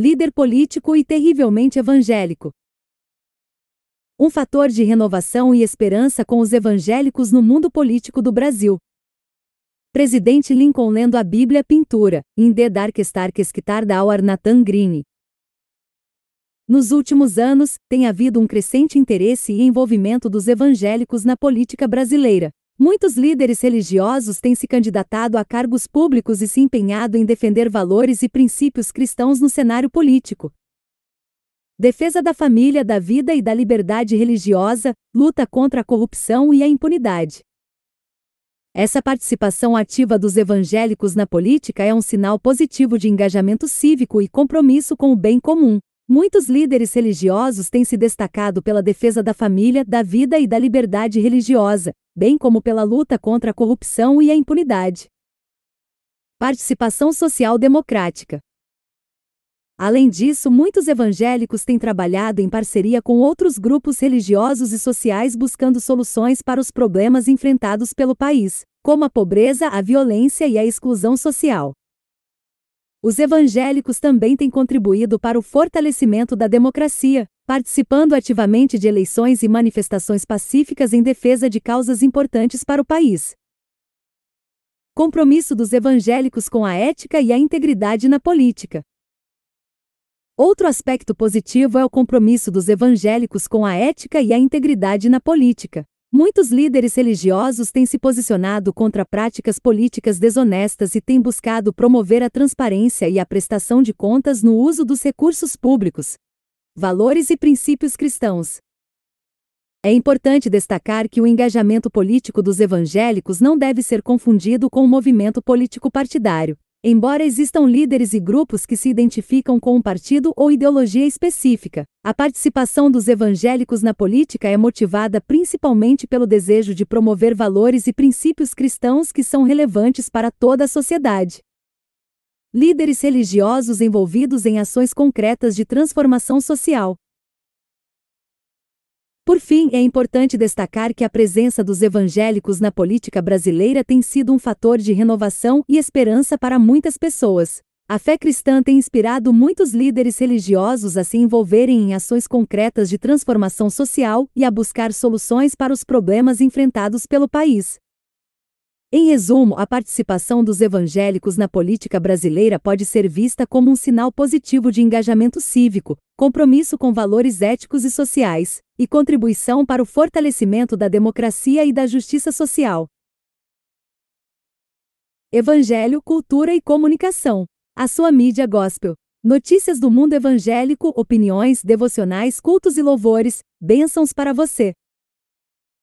líder político e terrivelmente evangélico. Um fator de renovação e esperança com os evangélicos no mundo político do Brasil. Presidente Lincoln lendo a Bíblia Pintura, em The Darkstar Kesquitar da Awar Nathan Green. Nos últimos anos, tem havido um crescente interesse e envolvimento dos evangélicos na política brasileira. Muitos líderes religiosos têm se candidatado a cargos públicos e se empenhado em defender valores e princípios cristãos no cenário político. Defesa da família, da vida e da liberdade religiosa, luta contra a corrupção e a impunidade. Essa participação ativa dos evangélicos na política é um sinal positivo de engajamento cívico e compromisso com o bem comum. Muitos líderes religiosos têm se destacado pela defesa da família, da vida e da liberdade religiosa, bem como pela luta contra a corrupção e a impunidade. Participação social democrática. Além disso, muitos evangélicos têm trabalhado em parceria com outros grupos religiosos e sociais buscando soluções para os problemas enfrentados pelo país, como a pobreza, a violência e a exclusão social. Os evangélicos também têm contribuído para o fortalecimento da democracia, participando ativamente de eleições e manifestações pacíficas em defesa de causas importantes para o país. Compromisso dos evangélicos com a ética e a integridade na política. Outro aspecto positivo é o compromisso dos evangélicos com a ética e a integridade na política. Muitos líderes religiosos têm se posicionado contra práticas políticas desonestas e têm buscado promover a transparência e a prestação de contas no uso dos recursos públicos. Valores e princípios cristãos. É importante destacar que o engajamento político dos evangélicos não deve ser confundido com o movimento político partidário. Embora existam líderes e grupos que se identificam com um partido ou ideologia específica, a participação dos evangélicos na política é motivada principalmente pelo desejo de promover valores e princípios cristãos que são relevantes para toda a sociedade. Líderes religiosos envolvidos em ações concretas de transformação social, por fim, é importante destacar que a presença dos evangélicos na política brasileira tem sido um fator de renovação e esperança para muitas pessoas. A fé cristã tem inspirado muitos líderes religiosos a se envolverem em ações concretas de transformação social e a buscar soluções para os problemas enfrentados pelo país. Em resumo, a participação dos evangélicos na política brasileira pode ser vista como um sinal positivo de engajamento cívico, compromisso com valores éticos e sociais, e contribuição para o fortalecimento da democracia e da justiça social. Evangelho, Cultura e Comunicação. A sua mídia gospel. Notícias do mundo evangélico, opiniões, devocionais, cultos e louvores, bênçãos para você.